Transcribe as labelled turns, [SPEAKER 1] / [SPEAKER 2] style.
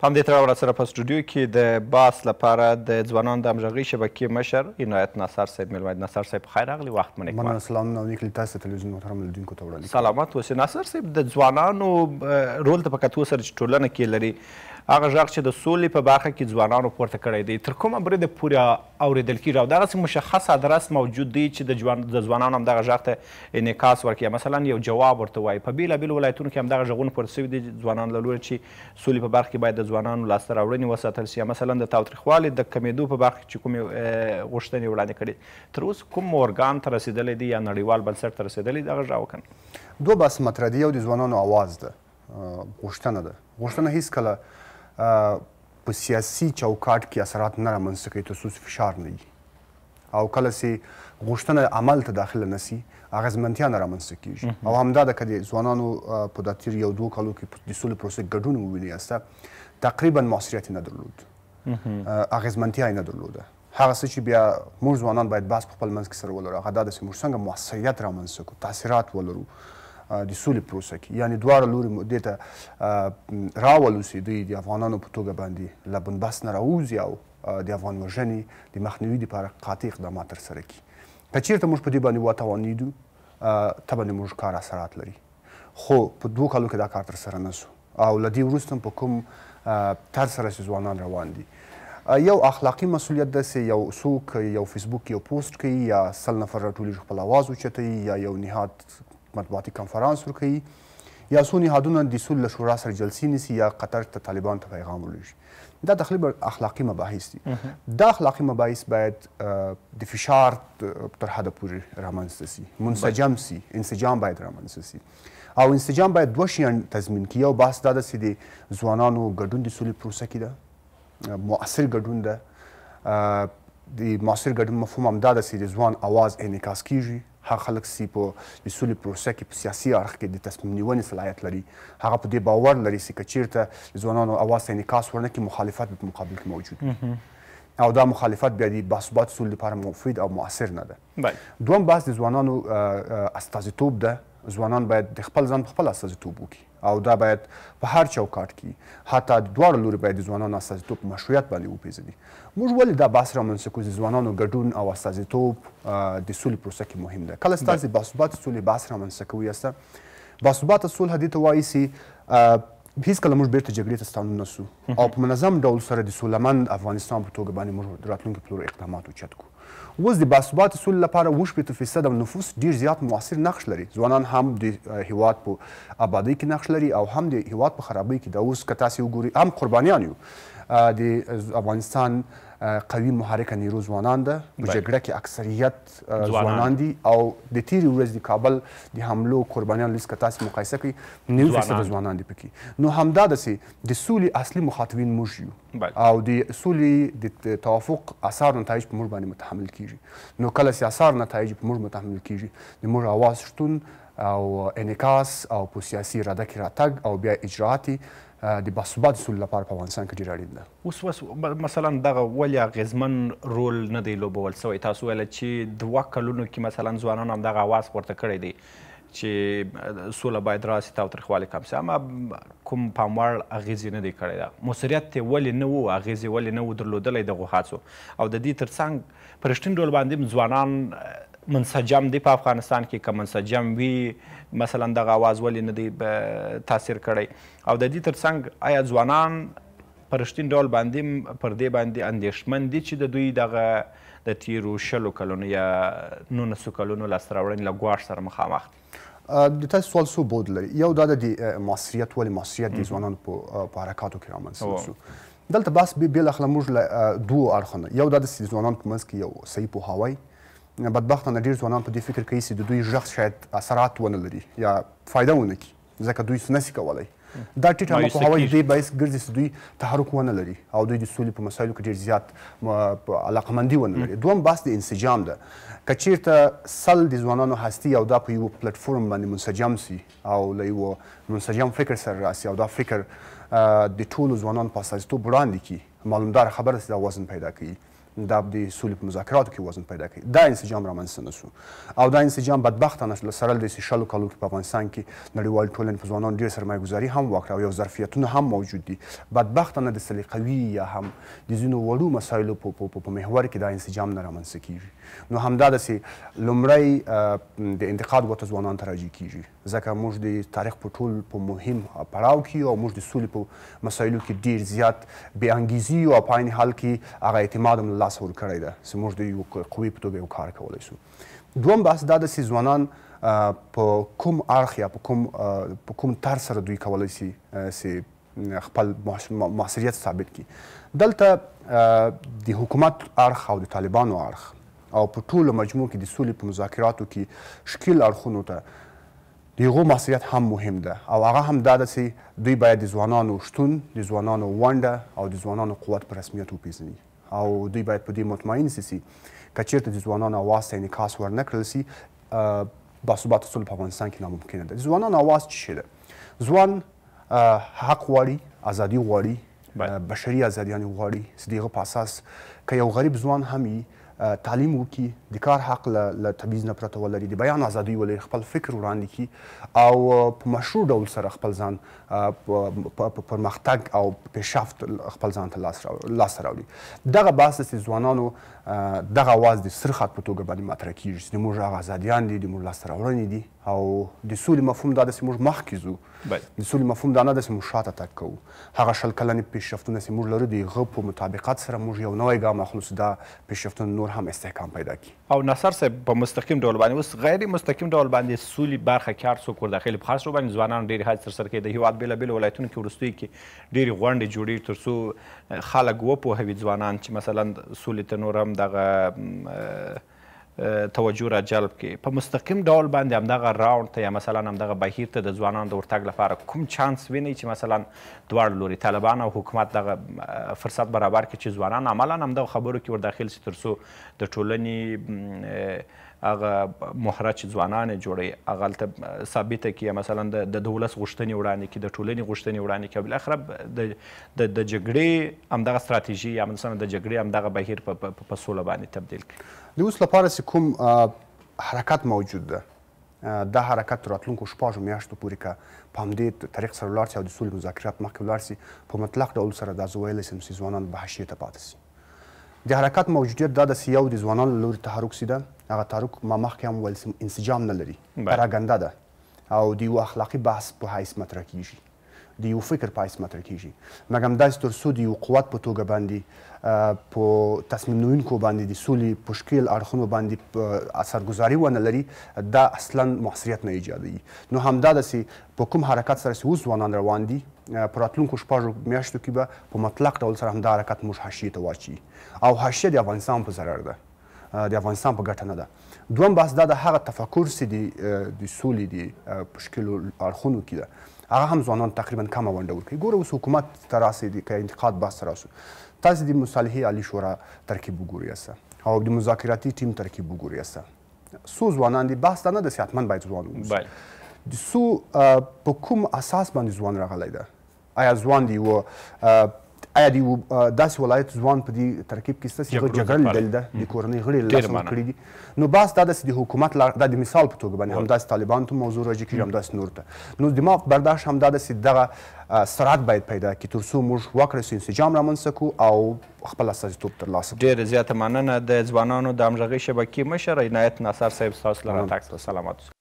[SPEAKER 1] په همدې تړاو سره په سټوډیو کې د باس لپاره د ځوانانو د همغږۍ شبکې مشر عنایت ناصر صاحب میلمه ناصر صاحب خیر راغلی وخت منې
[SPEAKER 2] مننه سلامونه او نیک لید تاسو تلویزیون محترم
[SPEAKER 1] لیدونکو ته وړاندې سلامت اوسئ ناصر صاحب د ځوانانو رول ته په کتو سره چې ټولنه کې لري هغه غږ چې د سولې په برخه کې ځوانانو پورته کړی دی تر کومه بریده پورې اورېدل کېږي او دغسې مشخص ادرس موجود دی چې د ځوانانو همدغه غږ ته انعکاس ورکړي مثلا یو جواب ورته وایي په بېلابېلو ولایتونو کې همدغه غږونه پورته شوي دي ځوانانو له لورې چې سولې په برخه کې باید د ځوانانو لاسته راوړنې وساتل شي مثلا د تاوتریخوالي د کمېدو په برخه کې چې کومې غوښتنې وړاندې کړي تر اوسه کوم ارګان ته رسېدلی دی یا نړیوال بنسټ ته رسېدلی دی هغه غږ راوکن
[SPEAKER 2] دوه بس مطرح دی یو د ځوانانو اواز ده غوښتنه ده غوښتنه هیڅکله په سیاسي چوکاټ کې اثرات نه رامنځته کوي تر څو فشار نه وي او کله چې غوښتنه عمل ته داخله نسی هغه ځمنتیا نه رامنځته کیږي او همدا د کدي ځوانانو په داتیر یو دوه کالو کې د سولې پروسې ګډون وویلی استه تقریبا موثریت نه درلود هغه ځمنتیا نه درلوده هغه څه چې بیا موږ ځوانان باید بس په خپل منځ کې سره ولرو هغه د سیمور څنګه موثریت رامنځته کو تاثیرات ولرو د سولې پروسه کې یعنی دواړه لوري دې ته راولو سي دوی د افغانانو په توګه باندې له بنبست نه راووځي او د افغان وژنې د مخنیوي دپاره قاطع اقدامات ترسره کړي که چیرته موږ په دې باندې وتوانېدو طبعا موږ کار اثرات لري خو په دوو کالو کې دا کار ترسره نه سو او له دې وروسته په کوم تر سره چې ځوانان روان دي یو اخلاقی مسولیت داسې یو څوک یو فیسبوک یو پوسټ کوي یا سل نفر راټولیږي خپل اواز اوچتوي یا یو نهاد مطبوعاتي کنفرانس ورکوي یا څو نهادونه د سولې له شورا سره جلسې نیسي یا قطر ته طالبان ته پیغام ولېږي دا تقریبا اخلاقي مباحث دي دا اخلاقي مباحث باید د فشار تر حده پورې رامنځته سي منسجم سي انسجام باید رامنځته سي او انسجام باید دوه شیان تضمین کړي یو بحث دا ده چې د ځوانانو ګډون د سولې پروسه کې ده مؤثر ګډون ده د مؤثر ګډون مفهوم هم دا ده چې د ځوان اواز انعکاس کیږي هغه خلک چې په د سولې پروسه کې په سیاسي اړخ کې د تصمیم نیونې صلاحیت لري هغه په دې باور لري چې که چیرته ځوانانو اواز ته انعکاس ورنه کې مخالفت په مقابل کې موجود وي او دا مخالفت بیا د باثبات سولې لپاره مفید او مؤثر نه ده دوم بحث د ځوانانو استازیتوب ده ځوانان باید د خپل ځان په خپل استازیتوب وکړي او دا باید په هر چوکاټ کې حتی د دواړو لوري باید ځوانان استازیتوب مشروعیت باندې وپیژني موږ ولې دا بحث رامنځته کوو چې ځوانانو ګډون او استازیتوب د سولې پروسه کې مهم ده کله ستاسې باثبات سولې بحث رامنځته کوي یاسته باثبات سولې دې ته وایي چې هیڅکله موږ بیرته جګړې ته ستانه نه سو او په منظم ډول سره د سولهمند افغانستان په توګه باندې موږ راتلونکي پلور اقدامات وچت کړو اوس د باثبات سول لپاره وشپېته فیصده نفوس ډیر زیات موثر نقش لري ځوانان هم د هیواد په آبادۍ کې نقش لري او هم د هیواد په خرابۍ کې د اوس که تاسې وګورئ هم قربانیان یو د افغانستان قوي محرکه نیرو ځوانان ده په جګړه کې اکثریت ځوانان دي او د تیری ورځ د کابل د حملو قربانیان لیست که تاسو مقایسه کړئ نوي فیصده ځوانان دي پکې نو همدا داسې د سولې اصلي مخاطبین موږ یو او د سولې د توافق اثار نتایج په موږ باندې متحمل کیږي نو کله چې اثار نتایج په موږ متحمل کیږي د موږ اواز شتون او انعکاس او په سیاسي اراده کې راتګ او بیا اجراتي د باثبات سول لپاره په افغانستان کې ډیر اړین ده
[SPEAKER 1] اوس وس مثلا دغه ولې اغیزمن رول نه دی لوبول سوی تاسو ویل چې دوه کلونو کې مثلا ځوانان هم دغه اواز پورته کړی دی چې سوله باید راسي تاو ترخواله کم سي اما کوم پاموړ اغیزې نه دی کړی دا موثریت ته ولې نه وو اغیزې ولې نه وو درلودلی دغو هڅو او د دې ترڅنګ په رښتین ډول باندې ځوانان منسجم دی په افغانستان کې که منسجم وي مثلا دغه اواز ولې نه دی تاثیر کړی او د دې ترڅنګ آیا ځوانان په رښتین ډول باندې پر دې باندې اندېښمن دي چې د دوی دغه د تیرو شلو کلونو یا نولسو کلونو لاسته راوړنې له ګواښ سره مخامخ
[SPEAKER 2] دي د تاسو سوال سو بود لري یو دا د معاصریت ولې معاصریت د ځوانانو په حرکاتو کې رامنځته شو دلته بس به بل اخلا موږ له دوه اړخونه یو د ځوانانو په منځ کې یو صحیح پوهاوی بدبختانه ډیر ځوانان په دې فکر کوي چې د دوی ږغ شاید اثرات ونه لري یا فایده ونه کړي ځکه دوی څه نسي کولی دا ټیټه پوهاوی دې باعث ګرځي چې دوی تحرک ونه لري او دوی د سولې په مسایلو کې ډیر زیات علاقمندي ونه لري دویم بحث د انسجام ده که چیرته سل د ځوانانو هستي او دا په یوه پلیټ فورم باندې منسجم سي او له یوه منسجم فکر سره راسي او دا فکر د ټولو ځوانانو په استازیتوب وړاندې کړي معلومدار خبره دا وزن پیدا کوي دا د سولې په مذاکراتو کې وزن پیدا کوي دا انسجام رامنځته نه شو او دا انسجام بدبختانه سره د شلو کالو کې په افغانستان کې نړیوال ټولنې په ځوانانو ډېر سرمایه ګذاري هم وکړه او یو ظرفیتونه هم موجود دي بدبختانه د سلیقوي یا هم د ځینو وړو مسایلو په محور کې دا انسجام نه رامنځته کیږي نو همدا داسې لومړی د انتقاد ورته ځوانان ته راجع کیږي ځکه موږ د تاریخ په ټول په مهم پړاو کې او موږ د سولې په مسایلو کې ډېر زیات بې انګیزي او په عین حال کې هغه اعتماد هم له بحث ور کړی ده چې موږ د یو قوي په توګه یو کار کولی شو دوم بحث دا ده چې ځوانان په کوم اړخ یا په کوم په کوم تر سره دوی کولی شي چې خپل موثریت ثابت کړي دلته د حکومت اړخ او د طالبانو اړخ او په ټولو مجموع کې د سولې په مذاکراتو کې شکل اړخونو ته دغه مسولیت هم مهم ده او هغه هم دا ده چې دوی باید د ځوانانو شتون د ځوانانو ونډه او د ځوانانو قوت په رسمیت وپیژني او دوی باید په دې مطمئن سي کچیرته د ځوانانو اواز ته انعکاس ورنکړل سي باثبات اصول په افغانستان کې ناممکنه ده ځوانانو اواز څه شي ده ځوان حق غواړي ازادي غواړي بشري ازادیان غواړي چې دغه په اساس که یو غریب ځوان هم وي تعلیم وکړي د کار حق له تبعیض نه پرته ولري د بیان ازادي ولري خپل فکر وړاندې کړي او په مشروع ډول سره خپل ځان پرمختګ او پیشرفت خپل ځان ته لاسته راوړي دغه بحث چې ځوانانو دغه اواز د سرخط په توګه باندې مطرح کیږي چې موږ هغه ازادیان دي د موږ لاسته راوړنې دي او د سولې مفهوم دا ده چې موږ مخکې ځو د سولې مفهوم دا نه ده چې موږ شاته تګ کوو هغه شل کلنې پیشرفتونه چې موږ لرو د هغه په مطابقت سره موږ یو نوی ګام اخلو چې دا پیشرفتونه نور هم استحکام پیدا کړي
[SPEAKER 1] او نصر صاحب په مستقیم ډول باندې اوس غیر مستقیم ډول باندې سولې برخه کې هر څوک ورداخل په هر څو باندې ځوانان ډېرې هڅې ترسره کوي د هېواد بېلابېلو ولایتونو کې وروستیو کې ډېرې غونډې جوړې تر څو خلک وپوهوي ځوانان چې مثلا سولې ته نور هم دغه توجه را جلب کړي په مستقیم ډول باندې همدغه راوند ته یا مثلا همدغه بهیر ته د ځوانانو د ورتګ لپاره کوم چانس وینئ چې مثلا دواړه لوري طالبان او حکومت دغه فرصت برابر کړي چې ځوانان عملا همدغه خبرو کې ورداخل شي تر څو د ټولنې هغه محرج ځوانان جوړي هغه هلته ثابته کړي مثلا د دولس غوښتنې وړاندې کړي د ټولنې غوښتنې وړاندې کړي بالاخره د جګړې همدغه ستراتیژي یا مثلا د جګړې همدغه بهیر په سوله باندې تبدیل کړي د اوس لپاره چې کوم حرکت موجود ده دا حرکت
[SPEAKER 2] راتلونکو شپږو میاشتو پورې که په همدې طریق سره ولاړ شي او د سولې مذاکرات مخکې ولاړ شي په مطلق ډول سره دا زه ویلی شم چې ځوانان به حاشیې ته پاتې شي د حرکت موجودیت دا د سیاو د ځوانانو لوري تحرک سیده هغه تعارک ما مخکې هم ویل انسجام نه لري پراګنده ده او د یو اخلاقي بحث په حیث مطرح کیږي د یو فکر په حیث مطرح کیږي مګم داسې تر څو د یو قوت په توګه باندې په تصمیم نیونکو باندې د سولې په ښکېل اړخونو باندې اثرګذاري ونه لري دا اصلا موثریت نه ایجادوي نو همدا داسې په کوم حرکت سره چې اوس ځوانان روان دي پراتلونکو شپږو میاشتو کې به په مطلق ډول سره همدا حرکت موږ حاشیې ته واچي او حاشیه د افغانستان په ضرر ده د افغانستان په ګټه نه ده دویم بحث دا د هغه تفکر سي د د سولې د پښکلو اړخونو کې ده هغه هم ځوانان تقریبا کم ونده ورکوي ګوره اوس حکومت ته راسي د انتقاد بحث راسو تاسو د مصالحې عالی شورا ترکیب وګورئ او د مذاکراتي ټیم ترکیب وګورئ سو ځوانان د بحث نه د سیاستمن باید ځوان وموسي د سو په کوم اساس باندې ځوان راغلی ده آیا ځوان دی و آیا د یو داسې ولایت ځوان په دې ترکیب کې ستاسې هغه جګړل دل ده د کورنۍ غړي له لاسه کړي دي نو باز دا داسې د حکومت دا د مثال په توګه باندې همداسې طالبان ته موضوع راځي کېږي همداسې نور ته نو دماغ برداشت هم دا داسې دغه سرعت باید پیدا کړي تر څو موږ
[SPEAKER 1] واکرسو انسجام رامنځته کړو او خپل استازیتوب ترلاسه کړو ډېره زیاته مننه د ځوانانو د همغږۍ شبکې مشر عنایت ناصر صاحب ستاسو له راتګ سره سلامت